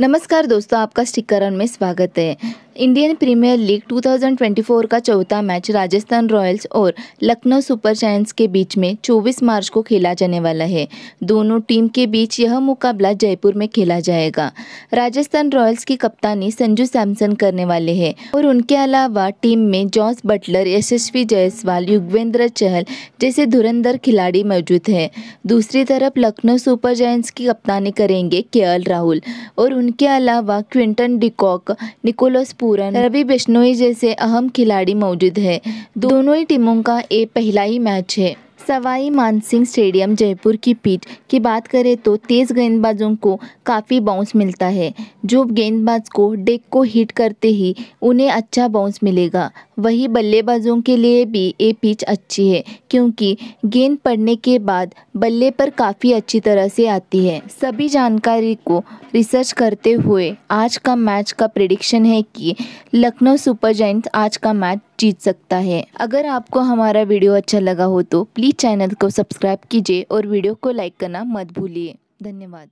नमस्कार दोस्तों आपका स्टिकर में स्वागत है इंडियन प्रीमियर लीग 2024 का चौथा मैच राजस्थान रॉयल्स और लखनऊ सुपर जायंट्स के बीच में 24 मार्च को खेला जाने वाला है दोनों टीम के बीच यह मुकाबला जयपुर में खेला जाएगा राजस्थान रॉयल्स की कप्तानी संजू सैमसन करने वाले हैं और उनके अलावा टीम में जॉस बटलर यशस्वी जायसवाल युगवेंद्र चहल जैसे धुरंधर खिलाड़ी मौजूद हैं दूसरी तरफ लखनऊ सुपर जैंस की कप्तानी करेंगे के राहुल और उनके अलावा Quinton de Kock Nicholas Pooran Ravi Bishnoi जैसे अहम खिलाड़ी मौजूद है दोनों ही टीमों का ये पहला ही मैच है सवाई मानसिंह स्टेडियम जयपुर की पिच की बात करें तो तेज़ गेंदबाजों को काफ़ी बाउंस मिलता है जो गेंदबाज को डेक को हिट करते ही उन्हें अच्छा बाउंस मिलेगा वहीं बल्लेबाजों के लिए भी ये पिच अच्छी है क्योंकि गेंद पड़ने के बाद बल्ले पर काफ़ी अच्छी तरह से आती है सभी जानकारी को रिसर्च करते हुए आज का मैच का प्रिडिक्शन है कि लखनऊ सुपर जाइंट्स आज का मैच जीत सकता है अगर आपको हमारा वीडियो अच्छा लगा हो तो प्लीज़ चैनल को सब्सक्राइब कीजिए और वीडियो को लाइक करना मत भूलिए धन्यवाद